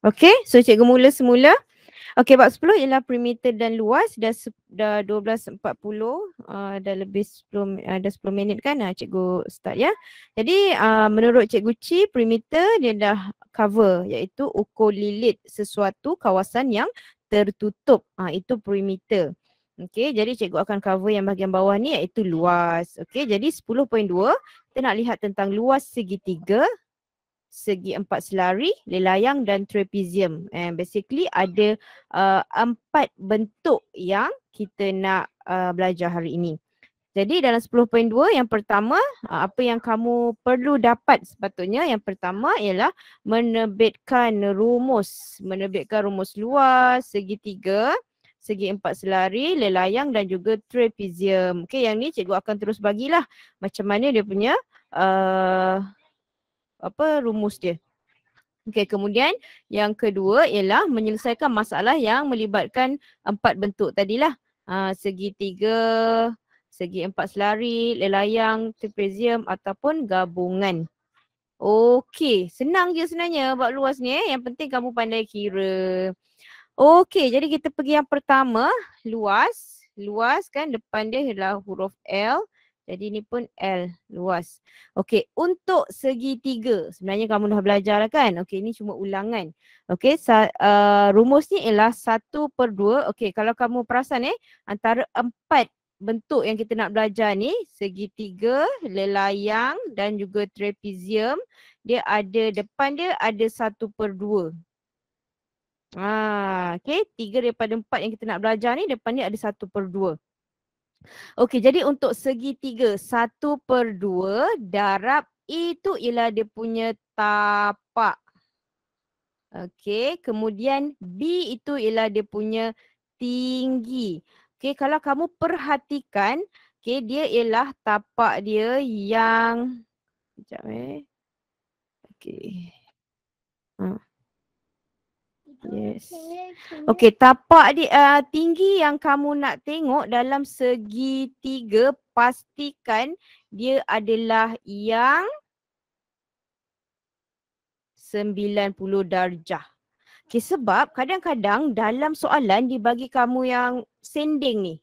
Okay, so cikgu mula semula. Okay, bab 10 ialah perimeter dan luas. Dah, dah 12.40, uh, dah lebih 10, uh, dah 10 minit kan uh, cikgu start ya. Jadi uh, menurut cikgu Chi, perimeter dia dah cover iaitu ukur lilit sesuatu kawasan yang tertutup. Uh, itu perimeter. Okay, jadi cikgu akan cover yang bahagian bawah ni iaitu luas. Okay, jadi 10.2 kita nak lihat tentang luas segitiga segi empat selari, lelayang dan trapezium. And basically ada uh, empat bentuk yang kita nak uh, belajar hari ini. Jadi dalam 10.2 yang pertama, uh, apa yang kamu perlu dapat sepatutnya yang pertama ialah menerbitkan rumus. Menerbitkan rumus luar, segitiga, segi empat selari, lelayang dan juga trapezium. Okay yang ni cikgu akan terus bagilah macam mana dia punya uh, apa rumus dia. Okey, kemudian yang kedua ialah menyelesaikan masalah yang melibatkan empat bentuk tadilah. Ha, segi tiga, segi empat selari, lelayang, trapezium ataupun gabungan. Okey, senang je sebenarnya buat luas ni eh. Yang penting kamu pandai kira. Okey, jadi kita pergi yang pertama, luas. Luas kan depan dia ialah huruf L. Jadi ni pun L luas. Okey, untuk segitiga. Sebenarnya kamu dah belajar lah kan? Okey, ni cuma ulangan. Okey, sa- uh, rumus ni ialah satu per dua. Okey, kalau kamu perasan eh, antara empat bentuk yang kita nak belajar ni, segitiga, lelayang dan juga trapezium, dia ada depan dia ada satu per dua. Ah, okay. Tiga daripada empat yang kita nak belajar ni depan dia ada satu per dua. Okey, jadi untuk segi tiga, satu per dua darab itu ialah dia punya tapak. Okey, kemudian B itu ialah dia punya tinggi. Okey, kalau kamu perhatikan, okey, dia ialah tapak dia yang... Sekejap eh. Okey. Hmm. Yes. Okay, tapak di uh, tinggi yang kamu nak tengok dalam segi tiga pastikan dia adalah yang 90 darjah. Okey, sebab kadang-kadang dalam soalan dia bagi kamu yang sending ni.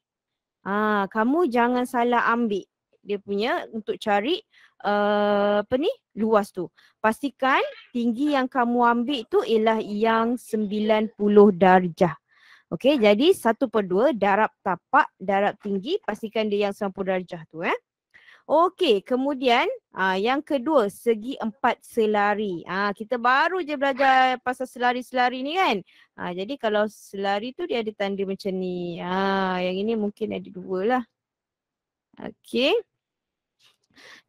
Ah, kamu jangan salah ambil dia punya untuk cari Eh, apa ni luas tu. Pastikan tinggi yang kamu ambil tu ialah yang 90 darjah. Okey, jadi satu per dua darab tapak, darab tinggi, pastikan dia yang 90 darjah tu eh. Okey, kemudian aa, ah, yang kedua segi empat selari. Ah kita baru je belajar pasal selari-selari ni kan. Ah jadi kalau selari tu dia ada tanda macam ni. Ah yang ini mungkin ada dua lah. Okey.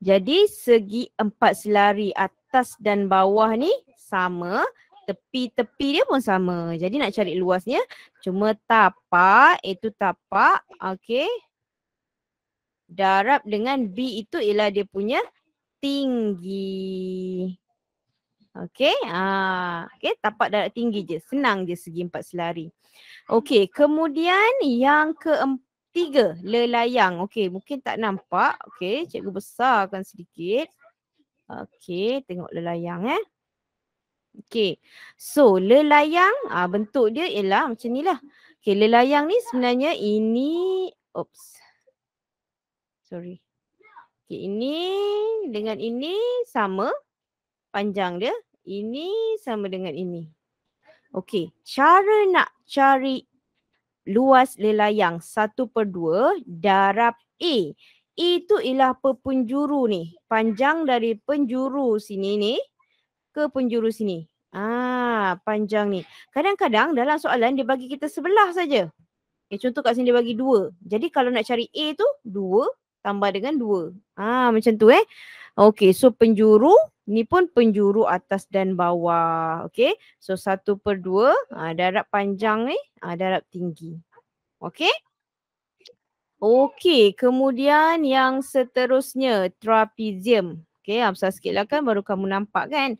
Jadi segi empat selari atas dan bawah ni sama. Tepi-tepi dia pun sama. Jadi nak cari luasnya. Cuma tapak, itu tapak. Okey. Darab dengan B itu ialah dia punya tinggi. Okey. ah Okey, tapak darab tinggi je. Senang je segi empat selari. Okey, kemudian yang keempat. Tiga, lelayang. Okey, mungkin tak nampak. Okey, cikgu besarkan sedikit. Okey, tengok lelayang eh. Okey, so lelayang ah, bentuk dia ialah macam ni lah. Okey, lelayang ni sebenarnya ini, oops. Sorry. Okey, ini dengan ini sama panjang dia. Ini sama dengan ini. Okey, cara nak cari luas lelayang 1 per 2 darab A. Itu ialah pepenjuru ni. Panjang dari penjuru sini ni ke penjuru sini. Ah, panjang ni. Kadang-kadang dalam soalan dia bagi kita sebelah saja. Ya, contoh kat sini dia bagi 2. Jadi kalau nak cari A tu dua tambah dengan dua Ah, macam tu eh. okay so penjuru ni pun penjuru atas dan bawah. okay So satu per dua ah, darab panjang ni, ah, darab tinggi. Okey. Okey, kemudian yang seterusnya trapezium. Okey, ambil sikitlah kan baru kamu nampak kan.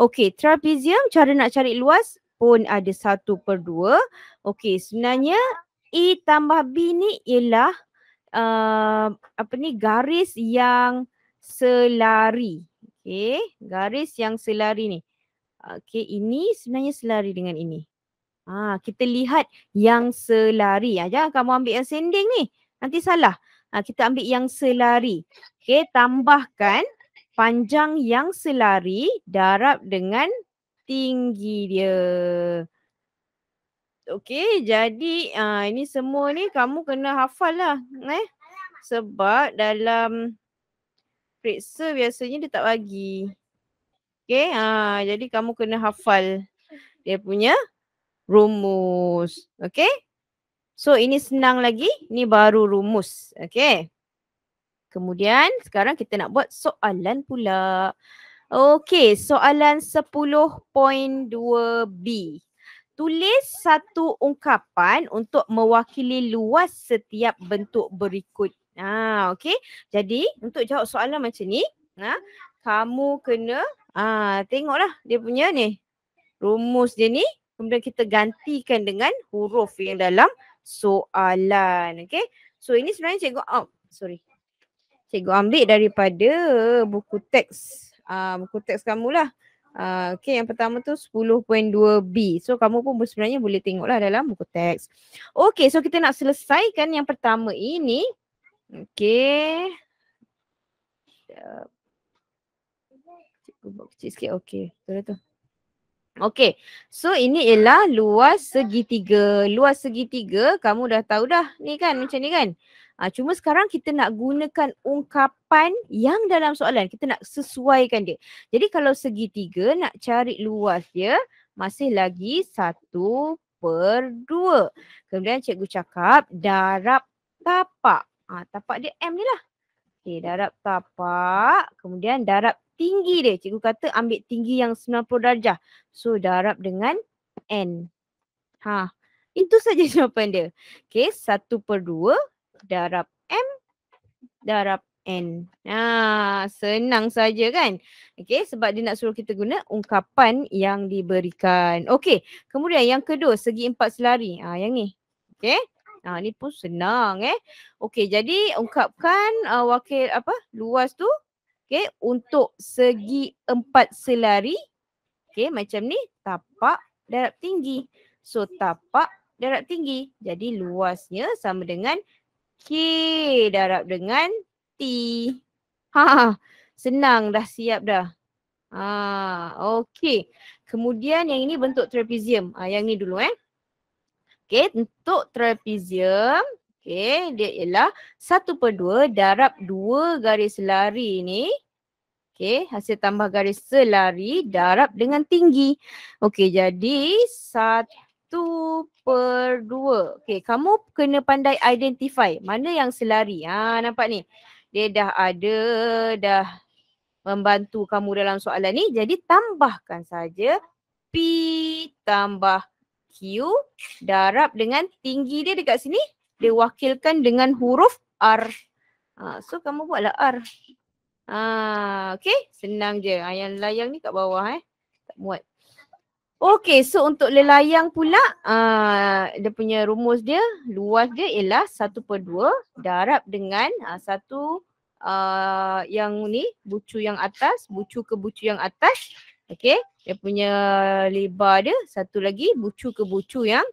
Okey, trapezium cara nak cari luas pun ada satu per dua. Okey, sebenarnya E tambah B ni ialah uh, apa ni garis yang selari. Okey, garis yang selari ni. Okey, ini sebenarnya selari dengan ini. Ha, kita lihat yang selari. Ha, jangan kamu ambil yang sending ni. Nanti salah. Ha, kita ambil yang selari. Okey, tambahkan panjang yang selari darab dengan tinggi dia. Okey, jadi ha, ini semua ni kamu kena hafal lah. Eh? Sebab dalam periksa biasanya dia tak bagi. Okey, ha, jadi kamu kena hafal dia punya rumus. Okay. So ini senang lagi. Ini baru rumus. Okay. Kemudian sekarang kita nak buat soalan pula. Okay. Soalan 10.2B. Tulis satu ungkapan untuk mewakili luas setiap bentuk berikut. Ha, okay. Jadi untuk jawab soalan macam ni. Ha, kamu kena ha, tengoklah dia punya ni. Rumus dia ni kemudian kita gantikan dengan huruf yang dalam soalan okay? so ini sebenarnya cikgu oh, sorry cikgu ambil daripada buku teks uh, buku teks kamu lah uh, okey yang pertama tu 10.2b so kamu pun sebenarnya boleh tengoklah dalam buku teks Okay, so kita nak selesaikan yang pertama ini okey cikgu buat kecil sikit okey betul tu Okay. So ini ialah luas segitiga. Luas segitiga kamu dah tahu dah ni kan macam ni kan. Ha, cuma sekarang kita nak gunakan ungkapan yang dalam soalan. Kita nak sesuaikan dia. Jadi kalau segitiga nak cari luas dia masih lagi satu per dua. Kemudian cikgu cakap darab tapak. Ha, tapak dia M ni lah. Okay, darab tapak. Kemudian darab tinggi dia. Cikgu kata ambil tinggi yang 90 darjah. So darab dengan N. Ha. Itu saja jawapan dia. Okay. 1 per 2 darab M darab N. Ha. Senang saja kan. Okay. Sebab dia nak suruh kita guna ungkapan yang diberikan. Okay. Kemudian yang kedua segi empat selari. Ha, yang ni. Okay. Ha, ni pun senang eh. Okey jadi ungkapkan uh, wakil apa luas tu Okay, untuk segi empat selari. Okay, macam ni. Tapak darab tinggi. So, tapak darab tinggi. Jadi, luasnya sama dengan K darab dengan T. Ha, ha, ha. senang dah siap dah. Ha, okay. Kemudian yang ini bentuk trapezium. Ha, yang ni dulu eh. Okay, untuk trapezium. Okey, dia ialah 1 per 2 darab 2 garis lari ni. Okey, hasil tambah garis selari darab dengan tinggi. Okey, jadi 1 per 2. Okey, kamu kena pandai identify mana yang selari. Ha, nampak ni? Dia dah ada, dah membantu kamu dalam soalan ni. Jadi tambahkan saja P tambah Q darab dengan tinggi dia dekat sini dia wakilkan dengan huruf R. Ha, so kamu buatlah R. Ha, okay, senang je. Ha, yang layang ni kat bawah eh. Tak buat. Okay, so untuk lelayang pula, uh, dia punya rumus dia, luas dia ialah 1 per 2 darab dengan uh, 1 uh, yang ni, bucu yang atas, bucu ke bucu yang atas. Okay, dia punya lebar dia, satu lagi bucu ke bucu yang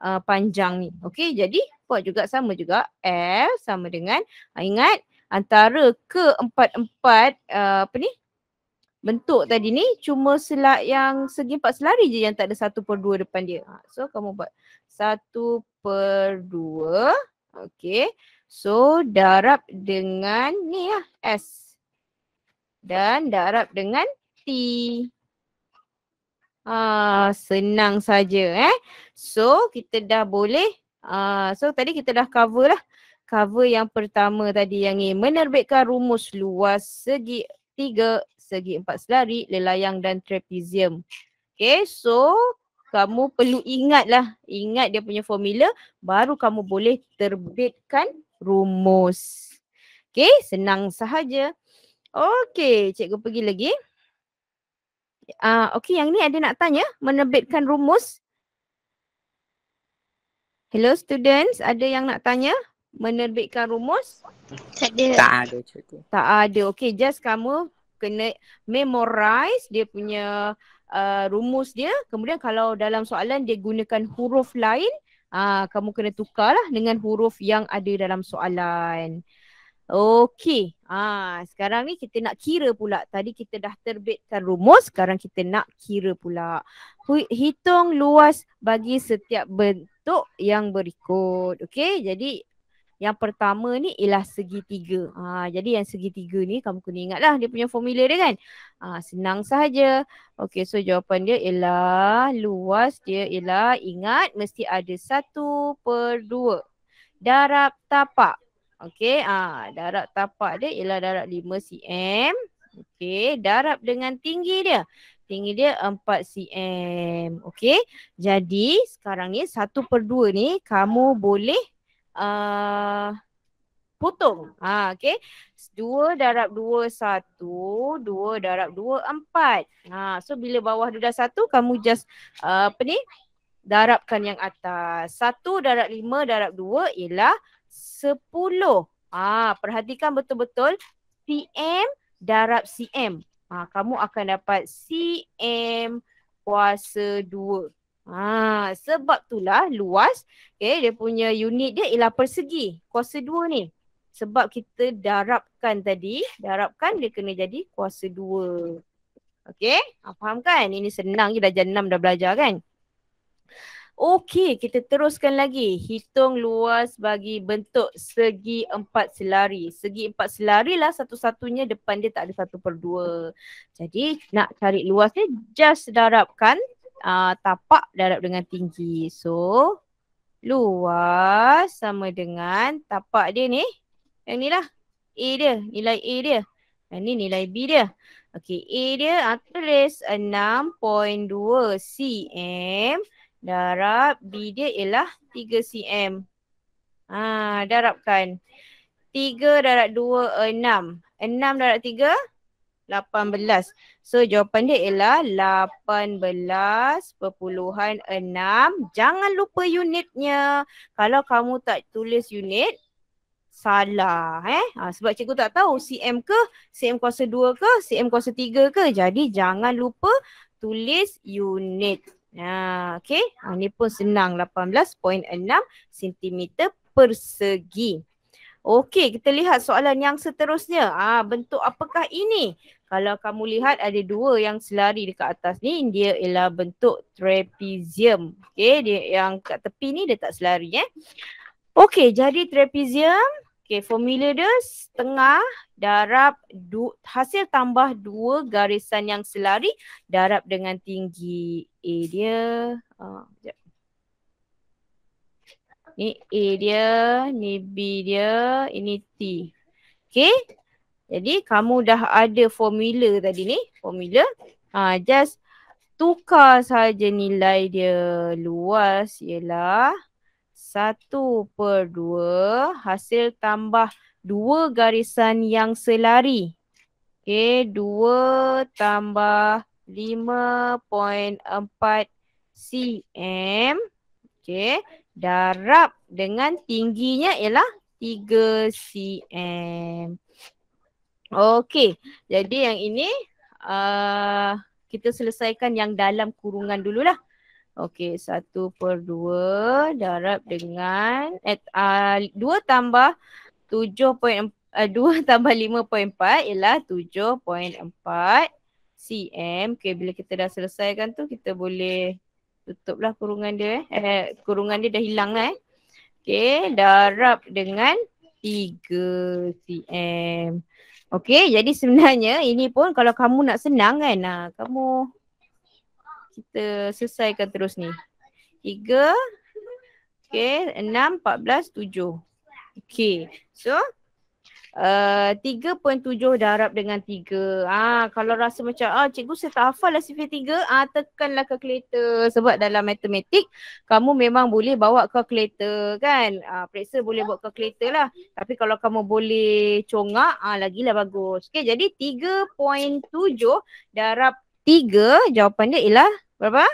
uh, panjang ni. Okey, jadi buat juga sama juga L sama dengan uh, ingat antara keempat-empat uh, apa ni? bentuk tadi ni cuma selak yang segi empat selari je yang tak ada satu per dua depan dia. Ha, so kamu buat satu per dua. Okay. So darab dengan ni lah S. Dan darab dengan T. Ah, senang saja eh. So, kita dah boleh ah so tadi kita dah cover lah. Cover yang pertama tadi yang ni menerbitkan rumus luas segi tiga, segi empat selari, lelayang dan trapezium. Okay, so kamu perlu ingat lah. Ingat dia punya formula baru kamu boleh terbitkan rumus. Okay, senang sahaja. Okay, cikgu pergi lagi uh, okey yang ni ada nak tanya menerbitkan rumus. Hello students, ada yang nak tanya menerbitkan rumus? Tak ada. Tak ada cikgu. Tak ada. Okey, just kamu kena memorize dia punya uh, rumus dia. Kemudian kalau dalam soalan dia gunakan huruf lain, uh, kamu kena tukarlah dengan huruf yang ada dalam soalan. Okey. ah sekarang ni kita nak kira pula. Tadi kita dah terbitkan rumus. Sekarang kita nak kira pula. Hitung luas bagi setiap bentuk yang berikut. Okey. Jadi yang pertama ni ialah segitiga. Ha, jadi yang segitiga ni kamu kena lah. dia punya formula dia kan. Ha, senang sahaja. Okey so jawapan dia ialah luas dia ialah ingat mesti ada satu per dua. Darab tapak Okey, ah darab tapak dia ialah darab 5 cm. Okey, darab dengan tinggi dia. Tinggi dia 4 cm. Okey. Jadi sekarang ni 1/2 ni kamu boleh uh, potong. Ha okey. 2 darab 2 1, 2 darab 2 4. Ha so bila bawah dia dah 1 kamu just uh, apa ni? darabkan yang atas. 1 darab 5 darab 2 ialah Sepuluh. Ah, perhatikan betul-betul cm darab cm. Ah, kamu akan dapat cm kuasa dua. Ah, sebab itulah luas, Okay, dia punya unit dia ialah persegi kuasa dua ni. Sebab kita darabkan tadi, darabkan dia kena jadi kuasa dua. Okay, Ah, faham kan? Ini senang je dah jam dah belajar kan? Okey, kita teruskan lagi. Hitung luas bagi bentuk segi empat selari. Segi empat selari lah satu-satunya depan dia tak ada satu per dua. Jadi nak cari luas ni just darabkan uh, tapak darab dengan tinggi. So luas sama dengan tapak dia ni. Yang ni lah. A dia. Nilai A dia. Yang ni nilai B dia. Okey, A dia uh, tulis 6.2 cm. Darab B dia ialah 3cm. Ha, darabkan. 3 darab 2, 6. 6 darab 3, 18. So jawapan dia ialah 18.6. Jangan lupa unitnya. Kalau kamu tak tulis unit, salah eh. Ha, sebab cikgu tak tahu cm ke, cm kuasa 2 ke, cm kuasa 3 ke. Jadi jangan lupa tulis unit. Nah, okay. Ha, ah, pun senang 18.6 cm persegi. Okey, kita lihat soalan yang seterusnya. Ah, ha, bentuk apakah ini? Kalau kamu lihat ada dua yang selari dekat atas ni, dia ialah bentuk trapezium. Okey, dia yang kat tepi ni dia tak selari eh. Okey, jadi trapezium Okey, formula dia setengah darab du, hasil tambah dua garisan yang selari darab dengan tinggi A dia. Oh, ni A dia, ni B dia, ini T. Okay, jadi kamu dah ada formula tadi ni. Formula, ha, just tukar saja nilai dia luas ialah satu per dua hasil tambah dua garisan yang selari. Okey, dua tambah lima point empat cm. Okey, darab dengan tingginya ialah tiga cm. Okey, jadi yang ini uh, kita selesaikan yang dalam kurungan dululah. Okey, satu per dua darab dengan eh, ah, dua tambah tujuh point ah, dua tambah lima point empat ialah tujuh point empat cm. Okey, bila kita dah selesaikan tu kita boleh tutuplah kurungan dia. Eh, eh kurungan dia dah hilang eh. Okey, darab dengan tiga cm. Okey, jadi sebenarnya ini pun kalau kamu nak senang kan, nah, kamu kita selesaikan terus ni. Tiga, okay, enam, empat belas, tujuh. Okay, so uh, tiga pun tujuh darab dengan tiga. Ah, kalau rasa macam, ah cikgu saya tak hafal lah sifir tiga, ah tekanlah kalkulator. Sebab dalam matematik, kamu memang boleh bawa kalkulator kan. Ah, periksa boleh bawa kalkulator lah. Tapi kalau kamu boleh congak, ah lagilah bagus. Okay, jadi tiga point tujuh darab Tiga, jawapan dia ialah berapa?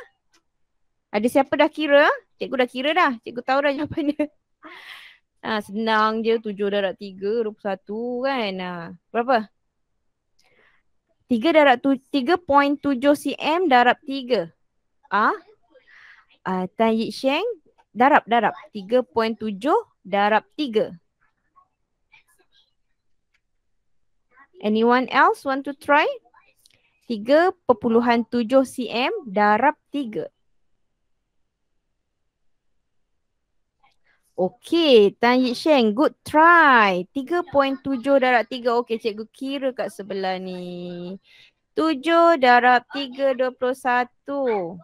Ada siapa dah kira? Cikgu dah kira dah. Cikgu tahu dah jawapan dia. Ha, senang je tujuh darat tiga, rupa satu kan. Ha, berapa? Tiga darat tu, tiga point tujuh cm darab tiga. Ah, ha? uh, Tan Yik Sheng, darab, darab. Tiga point tujuh darab tiga. Anyone else want to try? 3.7 cm darab 3. Okey, Tan Yit Sheng, good try. 3.7 darab 3. Okey, cikgu kira kat sebelah ni. 7 darab 3, 21. 9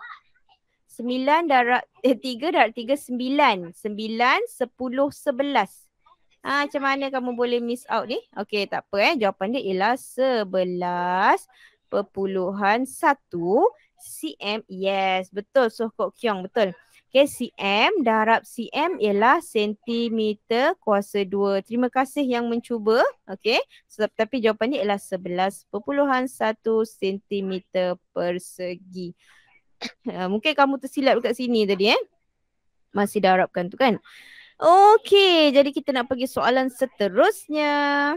darab, eh 3 darab 3, 9. 9, 10, 11. Ah, ha, macam mana kamu boleh miss out ni? Okey, tak apa eh. Jawapan dia ialah 11. 11. 0.1 cm. Yes, betul Soh Kok Kiong, betul. Okay, cm, darab cm ialah sentimeter kuasa 2. Terima kasih yang mencuba. Okay, so, tapi jawapan ni ialah 11.1 sentimeter persegi. Ah, mungkin kamu tersilap dekat sini tadi eh. Masih darabkan tu kan. Okay, jadi kita nak pergi soalan seterusnya.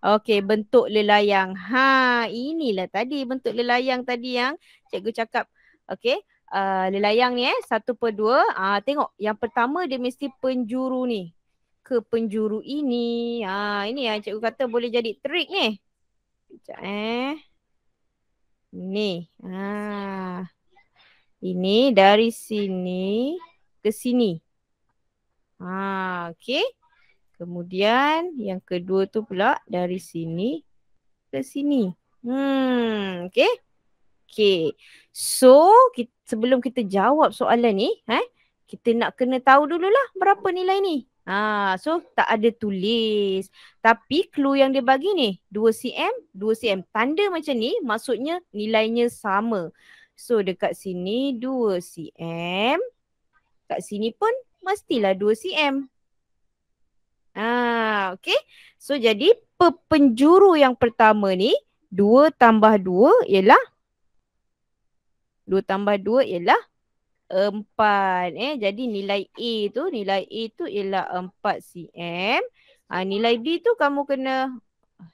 Okey, bentuk lelayang. Ha, inilah tadi bentuk lelayang tadi yang cikgu cakap. Okey, uh, lelayang ni eh, satu per dua. Uh, tengok, yang pertama dia mesti penjuru ni. Ke penjuru ini. Ha, uh, ini yang cikgu kata boleh jadi trick ni. Sekejap eh. Ni. Ha. Uh. Ini dari sini ke sini. Ha, uh, okey. Kemudian yang kedua tu pula dari sini ke sini. Hmm, okay. Okay. So, kita, sebelum kita jawab soalan ni, eh, kita nak kena tahu dululah berapa nilai ni. Ha, so, tak ada tulis. Tapi clue yang dia bagi ni, 2cm, 2cm. Tanda macam ni, maksudnya nilainya sama. So, dekat sini 2cm. Kat sini pun mestilah 2cm. Ah, okay. So jadi pepenjuru yang pertama ni 2 tambah 2 ialah 2 tambah 2 ialah 4. Eh. Jadi nilai A tu, nilai A tu ialah 4 cm. Ha, nilai B tu kamu kena ah,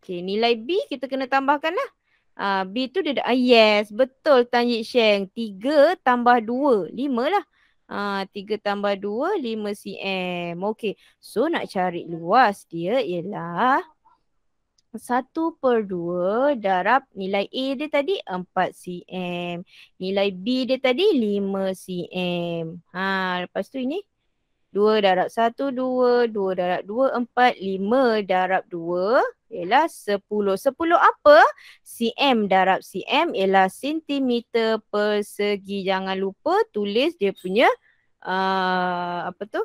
Okay, nilai B kita kena tambahkan lah. Uh, B tu dia dah, yes betul Tan Yik Sheng. 3 tambah 2, 5 lah. 3 ah, tambah 2, 5 cm. Okey. So nak cari luas dia ialah 1 per 2 darab nilai A dia tadi 4 cm. Nilai B dia tadi 5 cm. Ha, lepas tu ini 2 darab 1, 2, 2 darab 2, 4, 5 darab 2 ialah 10. 10 apa? cm darab cm ialah sentimeter persegi. Jangan lupa tulis dia punya uh, apa tu?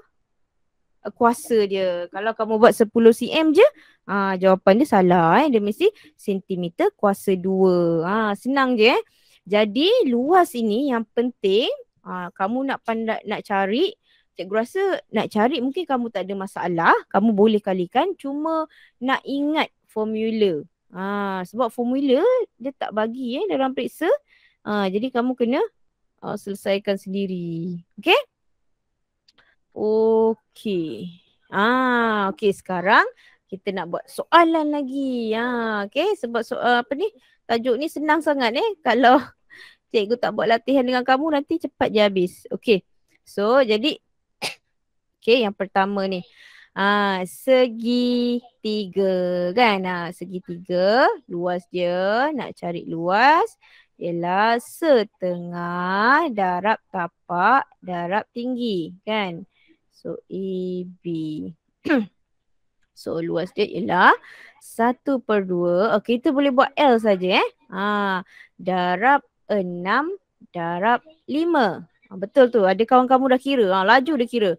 kuasa dia. Kalau kamu buat 10 cm je, ha, jawapan dia salah eh. Dia mesti sentimeter kuasa 2. Ha, ah, senang je eh. Jadi luas ini yang penting ha, kamu nak pandai, nak cari cikgu rasa nak cari mungkin kamu tak ada masalah, kamu boleh kalikan cuma nak ingat formula. Ha, sebab formula dia tak bagi eh dalam periksa. Ha, jadi kamu kena ha, selesaikan sendiri. Okey? Okey. Ah, ha, okey sekarang kita nak buat soalan lagi. Ha, okey sebab so, uh, apa ni? Tajuk ni senang sangat eh. Kalau cikgu tak buat latihan dengan kamu nanti cepat je habis. Okey. So jadi Okay, yang pertama ni. Ha, segi tiga kan. Ha, segi tiga luas dia nak cari luas ialah setengah darab tapak darab tinggi kan. So AB. so luas dia ialah satu per dua. Okay, kita boleh buat L saja eh. Ha, darab enam darab lima. betul tu. Ada kawan kamu dah kira. Ha, laju dia kira.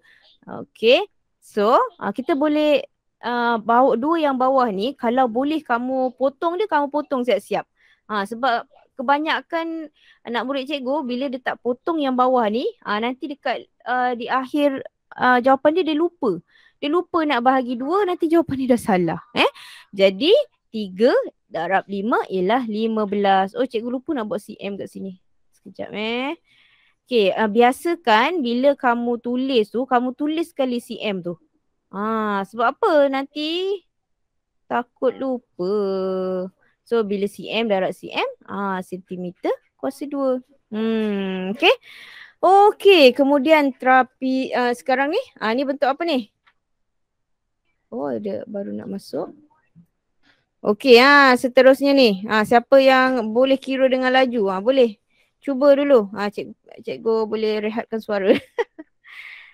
Okay. So uh, kita boleh uh, bawa dua yang bawah ni kalau boleh kamu potong dia kamu potong siap-siap. Ha, sebab kebanyakan anak murid cikgu bila dia tak potong yang bawah ni uh, nanti dekat uh, di akhir uh, jawapan dia dia lupa. Dia lupa nak bahagi dua nanti jawapan dia dah salah. Eh? Jadi tiga darab lima ialah lima belas. Oh cikgu lupa nak buat CM kat sini. Sekejap eh. Okay, uh, eh, biasakan bila kamu tulis tu, kamu tulis sekali CM tu. Ha, sebab apa nanti? Takut lupa. So, bila CM, darat CM, ah ha, sentimeter kuasa dua. Hmm, okay. Okay, kemudian terapi uh, sekarang ni. Ha, ni bentuk apa ni? Oh, ada baru nak masuk. Okay, ha, ah, seterusnya ni. Ha, siapa yang boleh kira dengan laju? Ha, Boleh cuba dulu. Ha, cik, cikgu boleh rehatkan suara.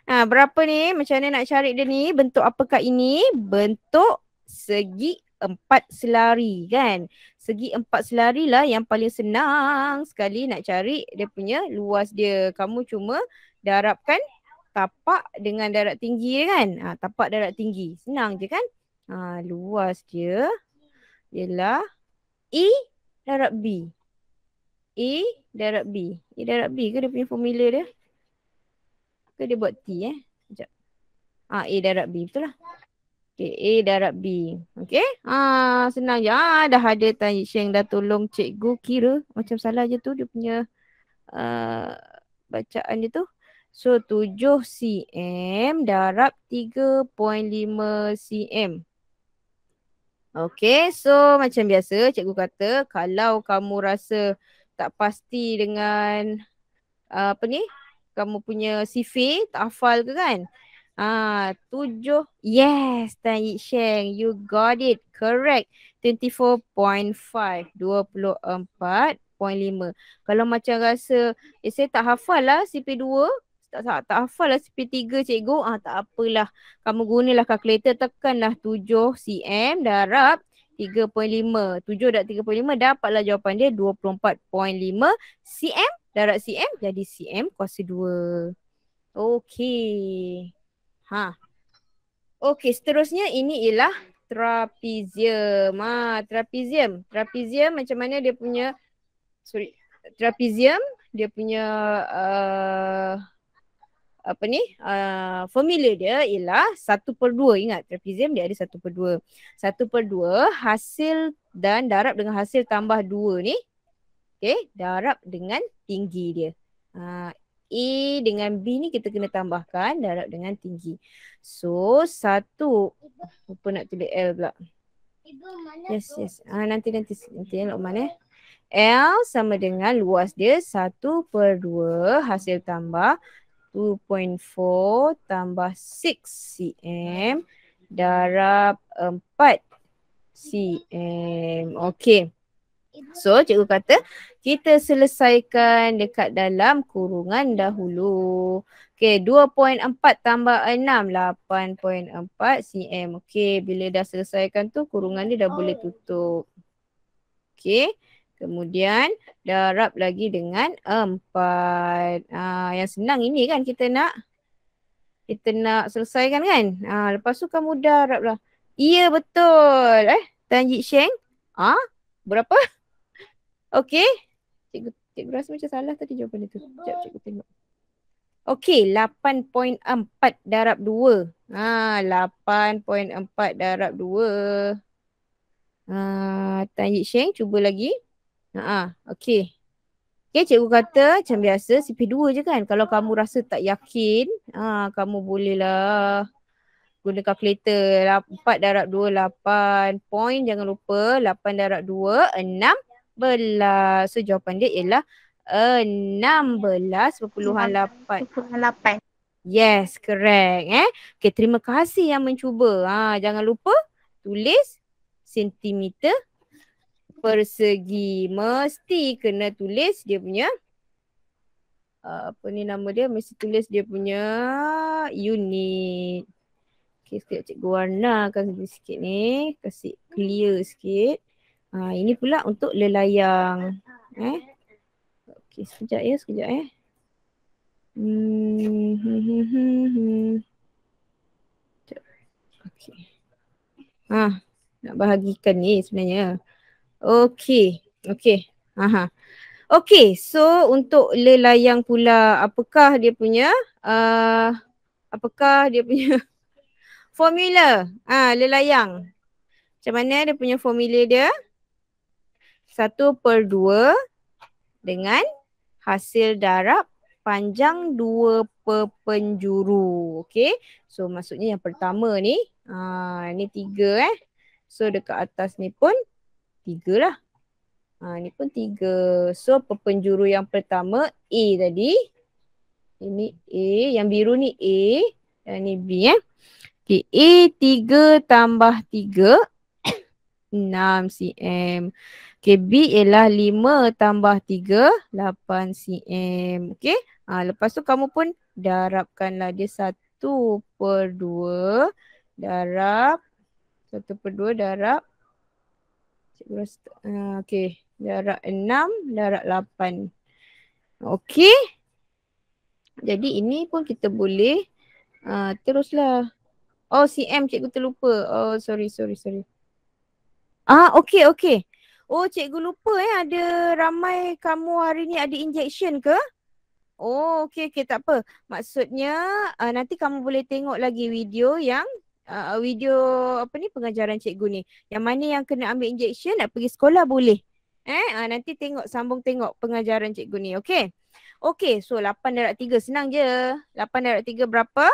ha, berapa ni? Macam mana nak cari dia ni? Bentuk apakah ini? Bentuk segi empat selari kan? Segi empat selari lah yang paling senang sekali nak cari dia punya luas dia. Kamu cuma darabkan tapak dengan darab tinggi kan? Ha, tapak darab tinggi. Senang je kan? Ha, luas dia ialah E darab B. A darab B. A darab B ke dia punya formula dia? Ke dia buat T eh? Sekejap. Ha, A darab B betul lah. Okay, A darab B. Okay. Ha, senang je. Ha, dah ada Tan Yisheng dah tolong cikgu kira. Macam salah je tu dia punya uh, bacaan dia tu. So 7 cm darab 3.5 cm. Okay so macam biasa cikgu kata kalau kamu rasa tak pasti dengan uh, apa ni? Kamu punya CV tak hafal ke kan? Ah, tujuh. Yes, Tai Yik Sheng. You got it. Correct. 24.5. 24.5. Kalau macam rasa, eh, saya tak hafal lah CP2. Tak, tak, tak hafal lah CP3 cikgu. Ah, tak apalah. Kamu gunalah kalkulator tekanlah 7 cm. Darab 3.5. 7 darat 3.5 dapatlah jawapan dia 24.5 cm darat cm jadi cm kuasa 2. Okey. Ha. Okey, seterusnya ini ialah trapezium. Ha, trapezium. Trapezium macam mana dia punya sorry, trapezium dia punya uh, apa ni uh, formula dia ialah 1 per 2 ingat trapezium dia ada 1 per 2 1 per 2 hasil dan darab dengan hasil tambah 2 ni Okay, darab dengan tinggi dia a uh, a dengan b ni kita kena tambahkan darab dengan tinggi so satu lupa nak tulis l pula yes, yes. Ah, nanti, nanti. Nanti, nanti. Lokman, eh. L sama dengan luas dia 1 per 2 hasil tambah 2.4 tambah 6 cm darab 4 cm. Okey. So cikgu kata kita selesaikan dekat dalam kurungan dahulu. Okey 2.4 tambah 6 8.4 cm. Okey bila dah selesaikan tu kurungan dia dah boleh tutup. Okey. Kemudian darab lagi dengan empat. Ha, yang senang ini kan kita nak kita nak selesaikan kan? Ah lepas tu kamu darab lah. Ya betul. Eh, Tan Sheng. Ah, berapa? Okey. Cikgu, cikgu rasa macam salah tadi jawapan itu. Sekejap cikgu tengok. Okey, 8.4 darab 2. Ha, 8.4 darab 2. Ha, Tan Yik Sheng, cuba lagi. Ah, okey. Okey, cikgu kata macam biasa CP2 je kan. Kalau kamu rasa tak yakin, ah kamu bolehlah guna kalkulator. 4 darab 2, 8 point. Jangan lupa 8 darab 2, 16. So jawapan dia ialah 16 berpuluhan 8. 8. Yes, correct eh. Okey, terima kasih yang mencuba. Ha, jangan lupa tulis sentimeter persegi mesti kena tulis dia punya uh, apa ni nama dia mesti tulis dia punya unit Okay, sekejap cikgu warnakan sedikit sikit ni. Kasih clear sikit. Ha, ini pula untuk lelayang. Eh? Okay, sekejap ya, sekejap eh. Hmm, hmm, hmm, Ha, nak bahagikan ni sebenarnya. Okey. Okey. Aha. Okey, so untuk lelayang pula apakah dia punya uh, apakah dia punya formula? Ah, ha, lelayang. Macam mana dia punya formula dia? 1 per 2 dengan hasil darab panjang 2 per penjuru. Okey. So maksudnya yang pertama ni, ah uh, ni 3 eh. So dekat atas ni pun tiga lah. Ha, ni pun tiga. So penjuru yang pertama A tadi. Ini A. Yang biru ni A. Dan ni B eh. Okay, A tiga tambah tiga. Enam cm. Okay, B ialah lima tambah tiga. Lapan cm. Okay. Ha, lepas tu kamu pun darabkanlah dia satu per dua. Darab. Satu per dua darab. Terus, uh, ah, okey. Darab 6, darab 8. Okey. Jadi ini pun kita boleh uh, teruslah. Oh CM cikgu terlupa. Oh sorry, sorry, sorry. Ah okey, okey. Oh cikgu lupa eh ada ramai kamu hari ni ada injection ke? Oh okey, okey tak apa. Maksudnya uh, nanti kamu boleh tengok lagi video yang uh, video apa ni pengajaran cikgu ni. Yang mana yang kena ambil injection nak pergi sekolah boleh. Eh uh, nanti tengok sambung tengok pengajaran cikgu ni. Okey. Okey, so 8 darab 3 senang je. 8 darab 3 berapa?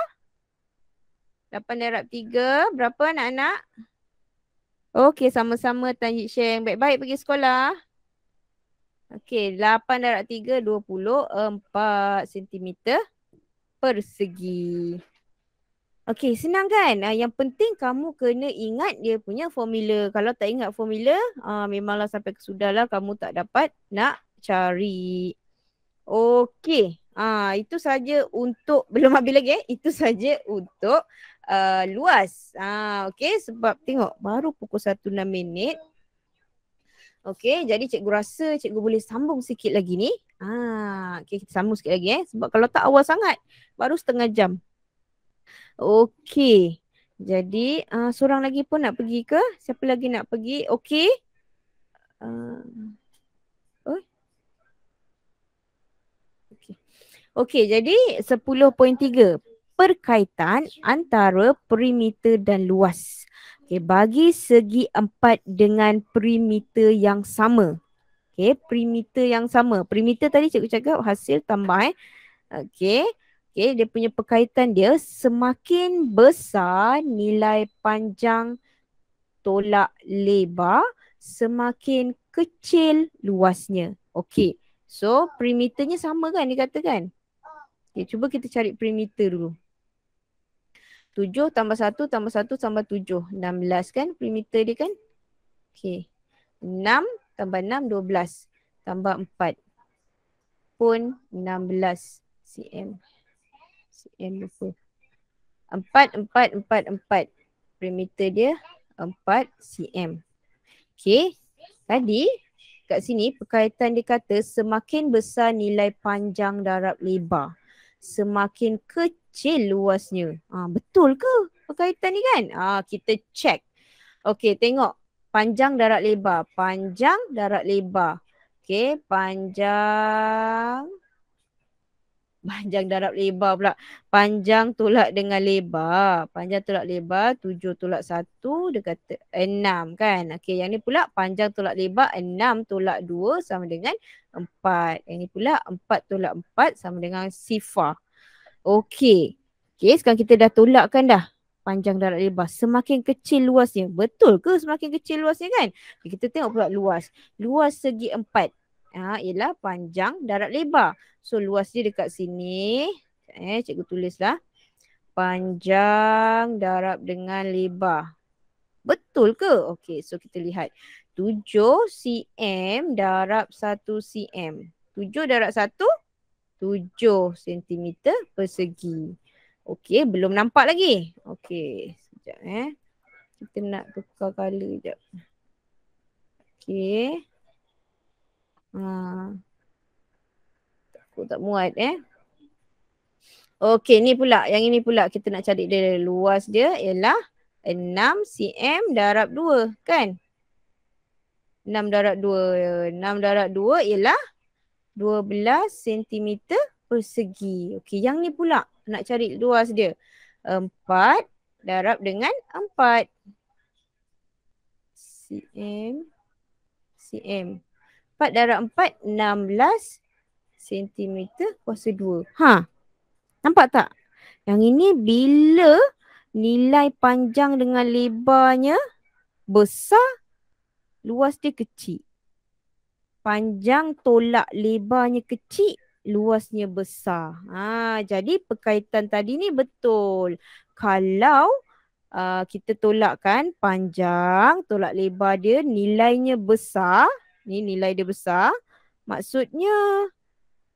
8 darab 3 berapa anak-anak? Okey, sama-sama Tan Yik Sheng. Baik-baik pergi sekolah. Okey, 8 darab 3, 24 cm persegi. Okey, senang kan? Uh, yang penting kamu kena ingat dia punya formula. Kalau tak ingat formula, uh, memanglah sampai kesudahlah kamu tak dapat nak cari. Okey, uh, itu saja untuk, belum habis lagi eh, itu saja untuk uh, luas. Uh, Okey, sebab tengok baru pukul 1-6 minit. Okey, jadi cikgu rasa cikgu boleh sambung sikit lagi ni. Ah, okay, kita sambung sikit lagi eh. Sebab kalau tak awal sangat, baru setengah jam. Okey. Jadi uh, seorang lagi pun nak pergi ke? Siapa lagi nak pergi? Okey. Uh, oh. Okey. Okey, jadi 10.3 perkaitan antara perimeter dan luas. Okey, bagi segi empat dengan perimeter yang sama. Okey, perimeter yang sama. Perimeter tadi cikgu cakap hasil tambah eh. Okey. Okay, dia punya perkaitan dia semakin besar nilai panjang tolak lebar semakin kecil luasnya. Okay, so perimeternya sama kan dia kata kan? Okay, cuba kita cari perimeter dulu. 7 tambah 1 tambah 1 tambah 7. 16 kan perimeter dia kan? Okay. 6 tambah 6, 12. Tambah 4. Pun 16 cm. Jangan lupa. Empat, empat, empat, empat. Perimeter dia empat cm. Okay. Tadi kat sini perkaitan dia kata semakin besar nilai panjang darab lebar. Semakin kecil luasnya. Ha, betul ke perkaitan ni kan? Ha, kita check. Okay tengok. Panjang darab lebar. Panjang darab lebar. Okay. Panjang panjang darab lebar pula. Panjang tolak dengan lebar. Panjang tolak lebar, tujuh tolak satu, dia kata enam kan. Okey, yang ni pula panjang tolak lebar, enam tolak dua sama dengan empat. Yang ni pula empat tolak empat sama dengan sifar. Okey. Okey, sekarang kita dah tolakkan dah panjang darab lebar. Semakin kecil luasnya. Betul ke semakin kecil luasnya kan? Kita tengok pula luas. Luas segi empat ha, ialah panjang darat lebar. So luas dia dekat sini. Eh, cikgu tulislah. Panjang darab dengan lebar. Betul ke? Okey, so kita lihat. 7 cm darab 1 cm. 7 darab 1, 7 cm persegi. Okey, belum nampak lagi. Okey, sekejap eh. Kita nak tukar kali. sekejap. Okey. Hmm. Aku tak muat eh. Okey ni pula yang ini pula kita nak cari dia luas dia ialah 6 cm darab 2 kan? 6 darab 2. 6 darab 2 ialah 12 cm persegi. Okey yang ni pula nak cari luas dia. 4 darab dengan 4 cm cm 4 darab 4, 16 cm kuasa 2. Ha. Nampak tak? Yang ini bila nilai panjang dengan lebarnya besar, luas dia kecil. Panjang tolak lebarnya kecil, luasnya besar. Ha. Jadi perkaitan tadi ni betul. Kalau uh, kita tolakkan panjang, tolak lebar dia nilainya besar, ni nilai dia besar maksudnya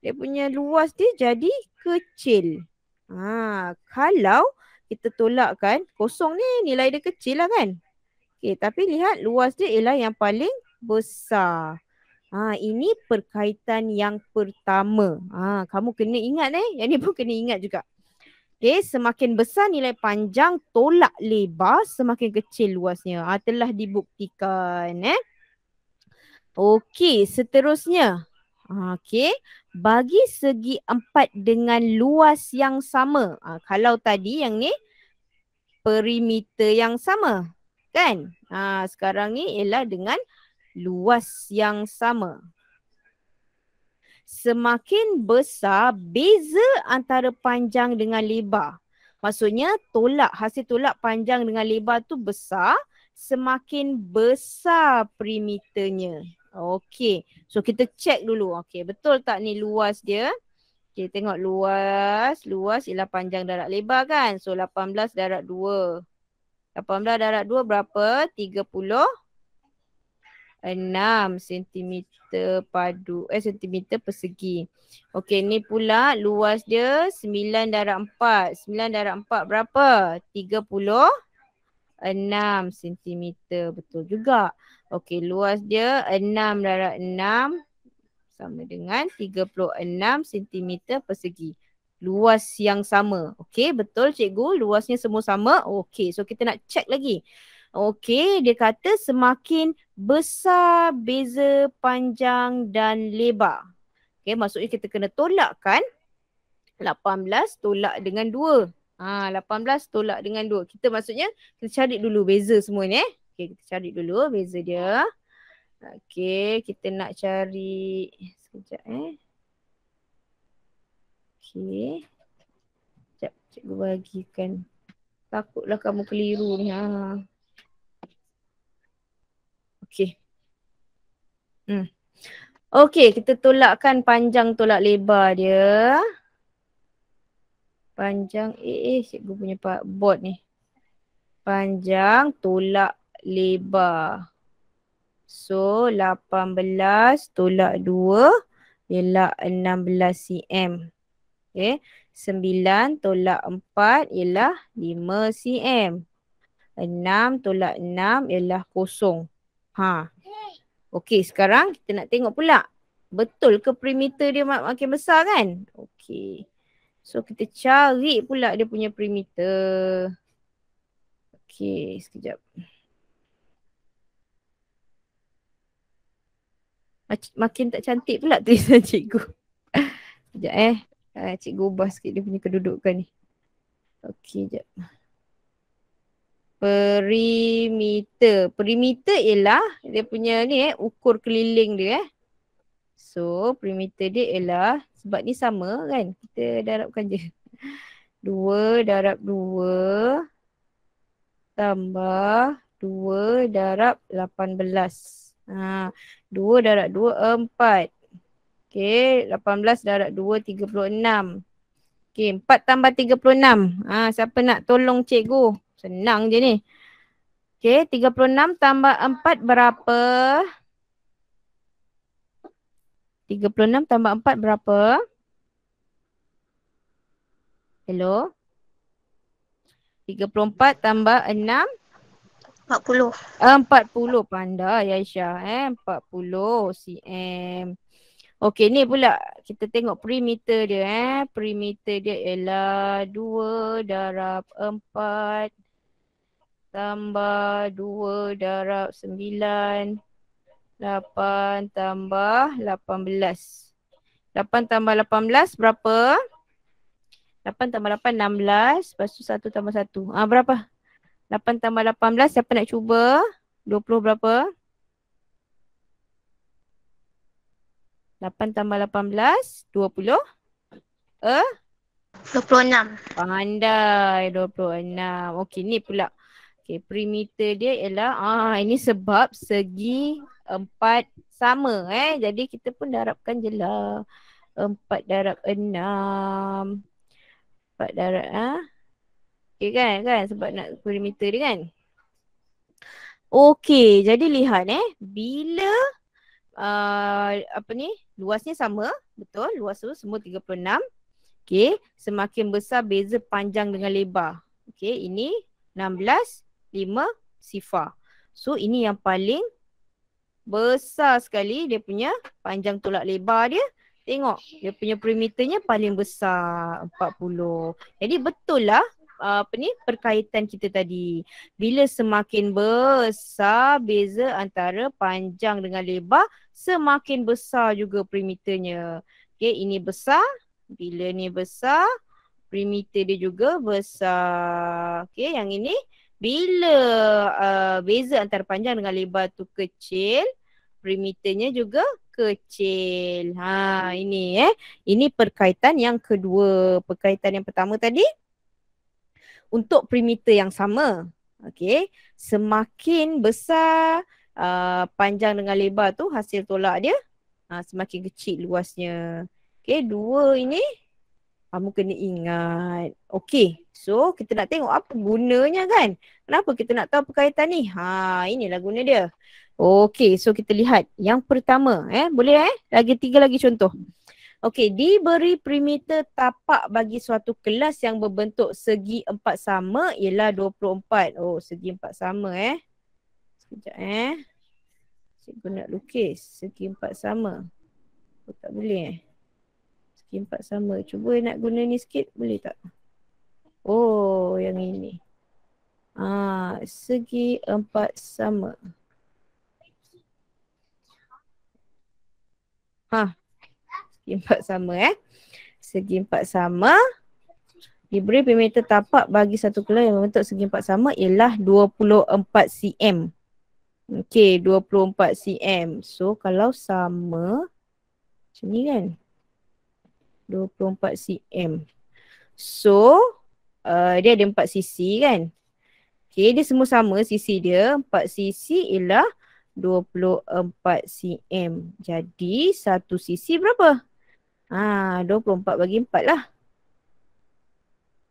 dia punya luas dia jadi kecil. Ha, kalau kita tolak kan kosong ni nilai dia kecil lah kan. Okay, tapi lihat luas dia ialah yang paling besar. Ha, ini perkaitan yang pertama. Ha, kamu kena ingat eh. Yang ni pun kena ingat juga. Okay, semakin besar nilai panjang tolak lebar semakin kecil luasnya. Ha, telah dibuktikan eh. Okey, seterusnya. Okey, bagi segi empat dengan luas yang sama. Ha, kalau tadi yang ni, perimeter yang sama. Kan? Ha, sekarang ni ialah dengan luas yang sama. Semakin besar, beza antara panjang dengan lebar. Maksudnya tolak, hasil tolak panjang dengan lebar tu besar, semakin besar perimeternya. Okey. So kita check dulu. Okey, betul tak ni luas dia? Okey, tengok luas. Luas ialah panjang darat lebar kan? So 18 darat 2. 18 darat 2 berapa? 30, 6 cm padu. Eh, cm persegi. Okey, ni pula luas dia 9 darat 4. 9 darat 4 berapa? 30, 6 cm. Betul juga. Okey, luas dia 6 darab 6 sama dengan 36 cm persegi. Luas yang sama. Okey, betul cikgu. Luasnya semua sama. Okey, so kita nak check lagi. Okey, dia kata semakin besar beza panjang dan lebar. Okey, maksudnya kita kena tolak tolakkan 18 tolak dengan 2. Ha, 18 tolak dengan 2. Kita maksudnya kita cari dulu beza semua ni eh. Okey, kita cari dulu beza dia. Okey, kita nak cari sekejap eh. Okay, Sekejap, cikgu bagikan. Takutlah kamu keliru ni. Ha. Okey. Hmm. Okey, kita tolakkan panjang tolak lebar dia. Panjang, eh, eh cikgu punya board ni. Panjang tolak lebar. So 18 tolak 2 ialah 16 cm. Okay. 9 tolak 4 ialah 5 cm. 6 tolak 6 ialah kosong. Ha. okay sekarang kita nak tengok pula. Betul ke perimeter dia mak makin besar kan? Okey. So kita cari pula dia punya perimeter. okay sekejap. Okey. makin tak cantik pula tulisan cikgu. sekejap eh. Uh, cikgu ubah sikit dia punya kedudukan ni. Okey, sekejap. Perimeter. Perimeter ialah dia punya ni eh, ukur keliling dia eh. So, perimeter dia ialah sebab ni sama kan. Kita darabkan je. dua darab dua tambah dua darab 18. Ha. 2 darab 2, 4. Okey, 18 darab 2, 36. Okey, 4 tambah 36. Ha, siapa nak tolong cikgu? Senang je ni. Okey, 36 tambah 4 berapa? 36 tambah 4 berapa? Hello? 34 tambah 6? 40. Empat puluh ah, panda ya Aisyah eh. Empat puluh cm. Okey ni pula kita tengok perimeter dia eh. Perimeter dia ialah dua darab empat tambah dua darab sembilan. Lapan tambah lapan belas. Lapan tambah lapan belas berapa? Lapan tambah lapan enam belas. Lepas tu satu tambah satu. Ah berapa? 8 tambah 18 siapa nak cuba? 20 berapa? 8 tambah 18, 20. Eh? 26. Pandai 26. Okey ni pula. Okey perimeter dia ialah ah ini sebab segi empat sama eh. Jadi kita pun darabkan je lah. 4 darab 6. 4 darab ah. Eh? Okay kan, kan sebab nak perimeter dia kan. Okay, jadi lihat eh. Bila uh, apa ni, luasnya sama. Betul, luas tu semua 36. Okay, semakin besar beza panjang dengan lebar. Okay, ini 16, 5 sifar. So, ini yang paling besar sekali dia punya panjang tolak lebar dia. Tengok, dia punya perimeternya paling besar 40. Jadi, betul lah Uh, apa ni perkaitan kita tadi bila semakin besar beza antara panjang dengan lebar semakin besar juga perimeternya okey ini besar bila ni besar perimeter dia juga besar okey yang ini bila uh, beza antara panjang dengan lebar tu kecil perimeternya juga kecil. Ha ini eh. Ini perkaitan yang kedua. Perkaitan yang pertama tadi untuk perimeter yang sama. okay? semakin besar uh, panjang dengan lebar tu hasil tolak dia uh, semakin kecil luasnya. Okay, dua ini kamu kena ingat. Okay, so kita nak tengok apa gunanya kan? Kenapa kita nak tahu perkaitan ni? Ha, inilah guna dia. Okay, so kita lihat yang pertama eh, boleh eh? Lagi tiga lagi contoh. Okey, diberi perimeter tapak bagi suatu kelas yang berbentuk segi empat sama ialah 24. Oh, segi empat sama eh. Sekejap eh. Cikgu nak lukis segi empat sama. Oh, tak boleh eh. Segi empat sama. Cuba nak guna ni sikit boleh tak? Oh, yang ini. Ah, segi empat sama. Ha, Segi empat sama eh. Segi empat sama. Diberi perimeter tapak bagi satu kelas yang membentuk segi empat sama ialah 24 cm. Okey, 24 cm. So kalau sama macam ni kan. 24 cm. So uh, dia ada empat sisi kan. Okey, dia semua sama sisi dia. Empat sisi ialah 24 cm. Jadi satu sisi berapa? 24 Haa, ah, 24 bagi 4 lah.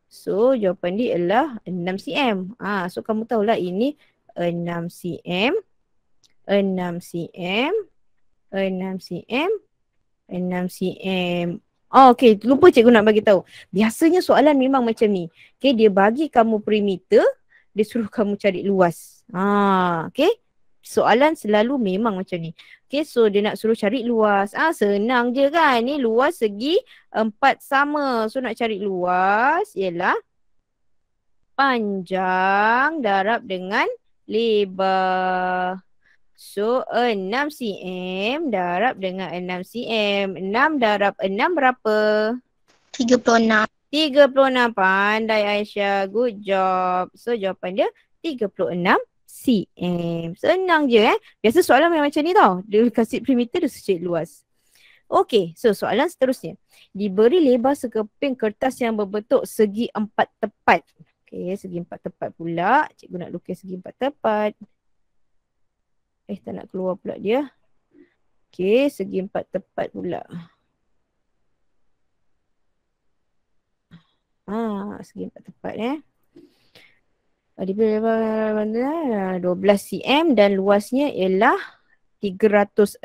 So, jawapan dia ialah 6 cm. Haa, ah, so kamu tahulah ini 6 cm, 6 cm, 6 cm, 6 cm. Oh, ah, okay. Lupa cikgu nak bagi tahu. Biasanya soalan memang macam ni. Okay, dia bagi kamu perimeter, dia suruh kamu cari luas. Haa, okay soalan selalu memang macam ni. Okay, so dia nak suruh cari luas. Ah, senang je kan. Ni luas segi empat sama. So nak cari luas ialah panjang darab dengan lebar. So 6 cm darab dengan 6 cm. 6 darab 6 berapa? 36. 36 pandai Aisyah. Good job. So jawapan dia cm. Eh, senang je eh. Biasa soalan memang macam ni tau. Dia kasi perimeter dia secara luas. Okey, so soalan seterusnya. Diberi lebar sekeping kertas yang berbentuk segi empat tepat. Okey, segi empat tepat pula. Cikgu nak lukis segi empat tepat. Eh, tak nak keluar pula dia. Okey, segi empat tepat pula. Ah, segi empat tepat eh. 12 cm dan luasnya ialah 360.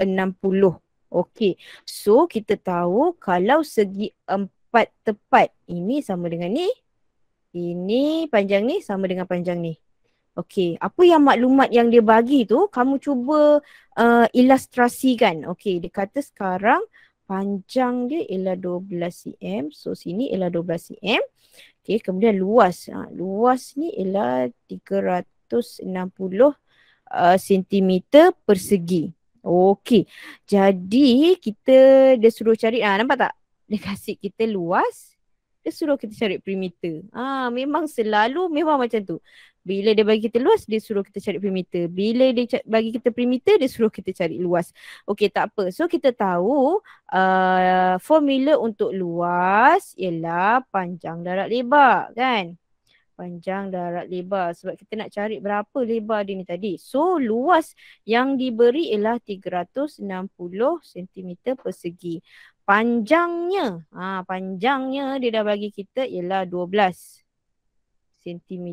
Okey. So kita tahu kalau segi empat tepat ini sama dengan ni. Ini panjang ni sama dengan panjang ni. Okey, apa yang maklumat yang dia bagi tu kamu cuba uh, ilustrasikan. Okey, dia kata sekarang panjang dia ialah 12 cm. So sini ialah 12 cm. Okay, kemudian luas. Ha, luas ni ialah 360 uh, cm persegi. Okay, Jadi kita dia suruh cari ah ha, nampak tak? Dia kasi kita luas dia suruh kita cari perimeter. Ah, ha, memang selalu memang macam tu. Bila dia bagi kita luas, dia suruh kita cari perimeter. Bila dia bagi kita perimeter, dia suruh kita cari luas. Okey, tak apa. So kita tahu uh, formula untuk luas ialah panjang darat lebar, kan? Panjang darat lebar sebab kita nak cari berapa lebar dia ni tadi. So luas yang diberi ialah 360 cm persegi panjangnya ha, panjangnya dia dah bagi kita ialah 12 cm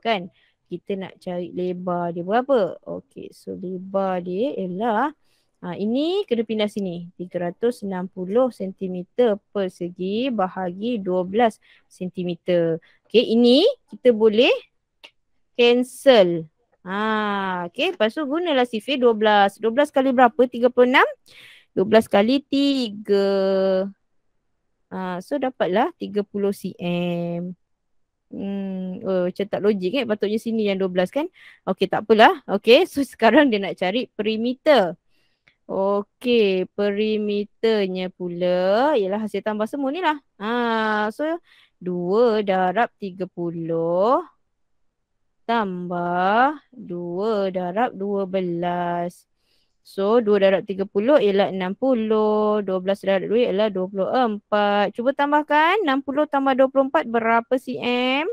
kan kita nak cari lebar dia berapa okey so lebar dia ialah ha, ini kena pindah sini 360 cm persegi bahagi 12 cm okay? ini kita boleh cancel ha okay? lepas tu gunalah sifir 12 12 kali berapa 36 12 kali 3. Ha, so dapatlah 30 cm. Hmm, oh, macam tak logik kan? Eh? Patutnya sini yang 12 kan? Okey, tak apalah. Okey, so sekarang dia nak cari perimeter. Okey, perimeternya pula ialah hasil tambah semua ni lah. Ha, so 2 darab 30 tambah 2 darab 12. So 2 darab 30 ialah 60, 12 darab 2 ialah 24. Cuba tambahkan 60 tambah 24 berapa cm?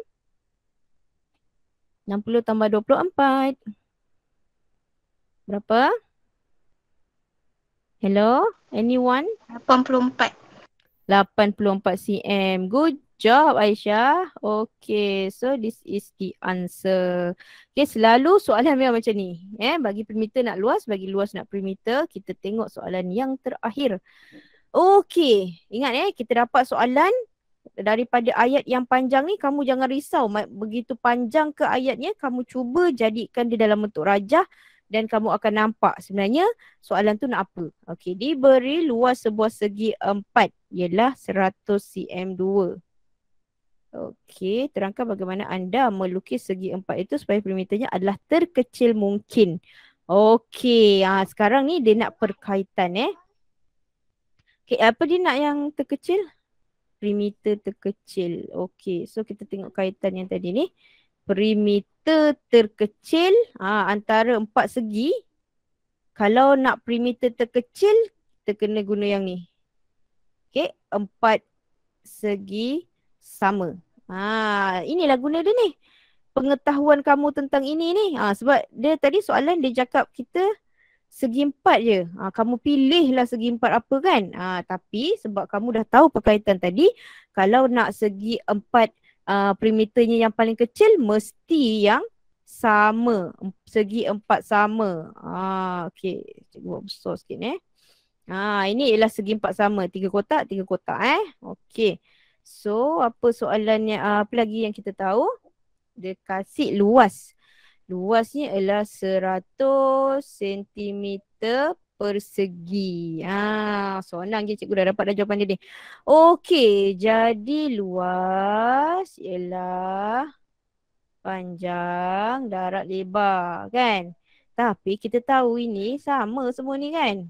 60 tambah 24. Berapa? Hello? Anyone? 84. 84 cm. Good job Aisyah. Okay, so this is the answer. Okay, selalu soalan memang macam ni. Eh, bagi perimeter nak luas, bagi luas nak perimeter, kita tengok soalan yang terakhir. Okay, ingat eh, kita dapat soalan daripada ayat yang panjang ni, kamu jangan risau. Begitu panjang ke ayatnya, kamu cuba jadikan dia dalam bentuk rajah dan kamu akan nampak sebenarnya soalan tu nak apa. Okey, diberi luas sebuah segi empat ialah 100 cm2. Okey, terangkan bagaimana anda melukis segi empat itu supaya perimeternya adalah terkecil mungkin. Okey, ha, sekarang ni dia nak perkaitan eh. Okey, apa dia nak yang terkecil? Perimeter terkecil. Okey, so kita tengok kaitan yang tadi ni. Perimeter terkecil ha, antara empat segi. Kalau nak perimeter terkecil, kita kena guna yang ni. Okey, empat segi terkecil sama. Ha, inilah guna dia ni. Pengetahuan kamu tentang ini ni. Ha, sebab dia tadi soalan dia cakap kita segi empat je. Ha, kamu pilih lah segi empat apa kan. Ha, tapi sebab kamu dah tahu perkaitan tadi. Kalau nak segi empat uh, perimeternya yang paling kecil mesti yang sama. Segi empat sama. Ha, okay. Cikgu buat besar sikit ni eh. Ha, ini ialah segi empat sama. Tiga kotak, tiga kotak eh. Okay. So apa soalan yang ah, apa lagi yang kita tahu? Dia kasih luas. Luasnya ialah 100 cm persegi. Ha, senang je cikgu dah dapat dah jawapan dia Okay, jadi luas ialah panjang darat lebar kan? Tapi kita tahu ini sama semua ni kan?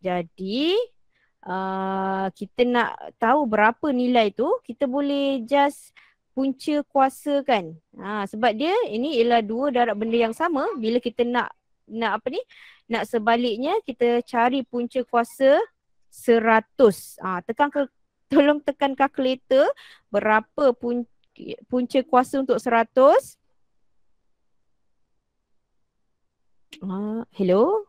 Jadi uh, kita nak tahu berapa nilai tu kita boleh just punca kuasa kan ha, sebab dia ini ialah dua darab benda yang sama bila kita nak nak apa ni nak sebaliknya kita cari punca kuasa seratus ha, tekan ke tolong tekan kalkulator berapa pun punca kuasa untuk seratus Uh, hello,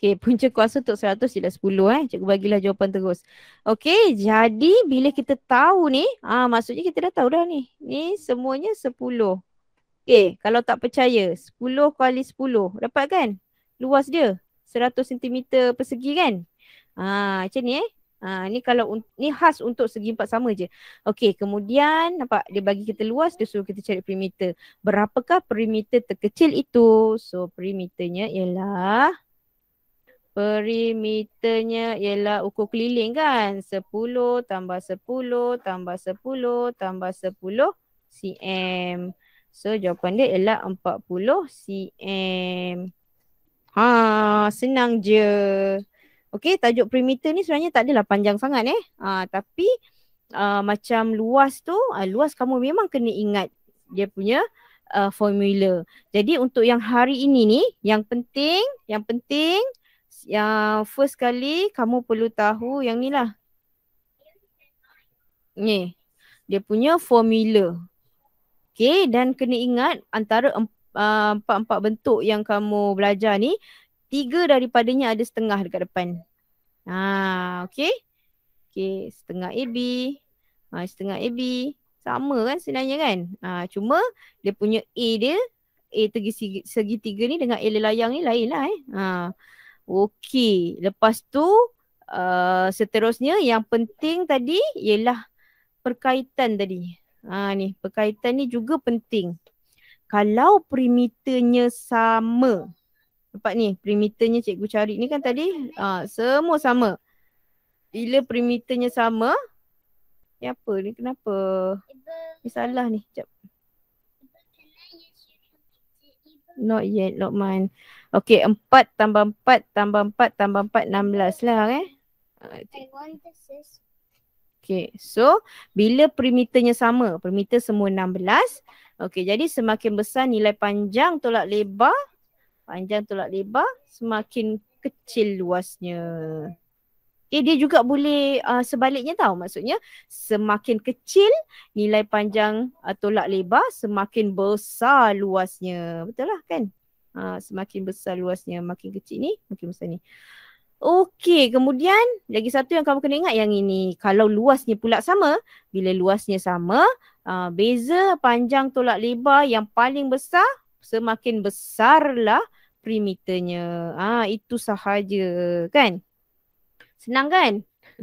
Okey, punca kuasa untuk 100 ialah 10 eh. Cikgu bagilah jawapan terus. Okey, jadi bila kita tahu ni, ah maksudnya kita dah tahu dah ni. Ni semuanya 10. Okey, kalau tak percaya, 10 kali 10. Dapat kan? Luas dia. 100 cm persegi kan? Ah, macam ni eh. Ah, ni kalau ni khas untuk segi empat sama je. Okey, kemudian nampak dia bagi kita luas, dia suruh kita cari perimeter. Berapakah perimeter terkecil itu? So, perimeternya ialah Perimeternya ialah ukur keliling kan. 10 tambah 10 tambah 10 tambah 10 cm. So jawapan dia ialah 40 cm. Ha, senang je. Okey, tajuk perimeter ni sebenarnya tak adalah panjang sangat eh. Ha, tapi uh, macam luas tu, uh, luas kamu memang kena ingat dia punya uh, formula. Jadi untuk yang hari ini ni, yang penting, yang penting yang first kali kamu perlu tahu yang ni lah. Ni. Dia punya formula. Okay dan kena ingat antara ah, empat-empat bentuk yang kamu belajar ni tiga daripadanya ada setengah dekat depan. Ha, ah, okay. Okay setengah AB. Ha, ah, setengah AB. Sama kan sebenarnya kan. Ha, cuma dia punya A dia A segi, segi tiga ni dengan A lelayang ni lain lah eh. Ha. Okey, lepas tu uh, seterusnya yang penting tadi ialah perkaitan tadi. Ha ni, perkaitan ni juga penting. Kalau perimeternya sama. Nampak ni, perimeternya cikgu cari ni kan tadi ha, semua sama. Bila perimeternya sama, ni apa ni kenapa? Ni salah ni, sekejap. Not yet, not mine. Okay, empat tambah empat tambah empat tambah empat enam belas lah eh. Ah, okay, so bila perimeternya sama, perimeter semua enam belas, Okay, jadi semakin besar nilai panjang tolak lebar, panjang tolak lebar, semakin kecil luasnya. Eh, dia juga boleh uh, sebaliknya tahu, maksudnya semakin kecil nilai panjang uh, tolak lebar semakin besar luasnya. Betul lah kan? Ha, semakin besar luasnya, makin kecil ni, makin besar ni. Okey, kemudian lagi satu yang kamu kena ingat yang ini. Kalau luasnya pula sama, bila luasnya sama, ha, beza panjang tolak lebar yang paling besar, semakin besarlah perimeternya. Ah ha, itu sahaja, kan? Senang kan?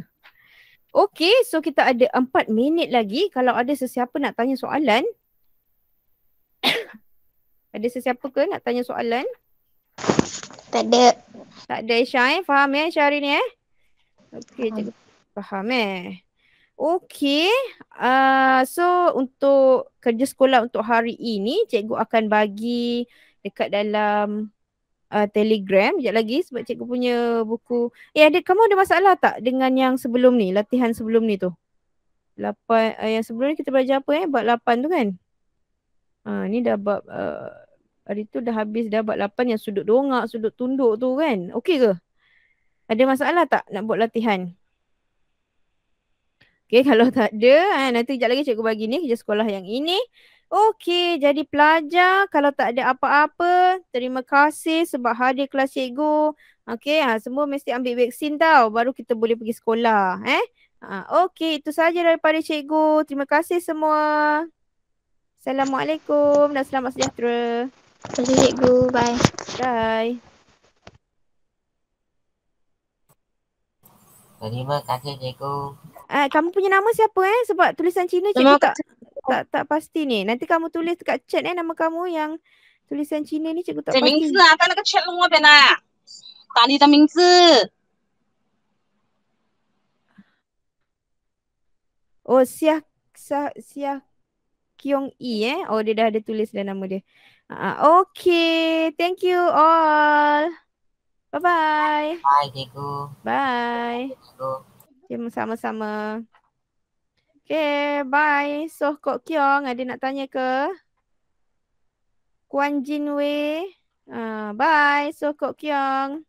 Okey, so kita ada empat minit lagi. Kalau ada sesiapa nak tanya soalan, ada sesiapa ke nak tanya soalan? Tak ada. Tak ada Aisyah eh? Faham eh Aisyah hari ni eh? Okey faham. cikgu. Faham eh? Okey. Uh, so untuk kerja sekolah untuk hari ini cikgu akan bagi dekat dalam uh, telegram. Sekejap lagi sebab cikgu punya buku. Eh ada, kamu ada masalah tak dengan yang sebelum ni? Latihan sebelum ni tu? Lapan, uh, yang sebelum ni kita belajar apa eh? Buat lapan tu kan? Ah ni dah bab uh, hari tu dah habis dah bab lapan yang sudut dongak, sudut tunduk tu kan. Okey ke? Ada masalah tak nak buat latihan? Okey kalau tak ada eh, nanti kejap lagi cikgu bagi ni kerja sekolah yang ini. Okey jadi pelajar kalau tak ada apa-apa terima kasih sebab hadir kelas cikgu. Okey ha, semua mesti ambil vaksin tau baru kita boleh pergi sekolah eh. Ha, Okey itu saja daripada cikgu. Terima kasih semua. Assalamualaikum dan selamat sejahtera. Terima kasih cikgu. Bye. Bye. Terima kasih cikgu. Ah, uh, kamu punya nama siapa eh? Sebab tulisan Cina cikgu tak, tak tak pasti ni. Nanti kamu tulis dekat chat eh nama kamu yang tulisan Cina ni cikgu tak pasti. Cik Ming ada apa nak chat lu apa nak? Tak ada Ming Zi. Oh, siah, siah, siah Kyung E eh. Oh dia dah ada tulis dah nama dia. Uh, okay. Thank you all. Bye-bye. Bye cikgu. Bye. Cikgu. Okay, sama-sama. Okay bye. So Kok Kyung ada nak tanya ke? Kuan Jin Wei. Uh, bye. So Kok Kyung.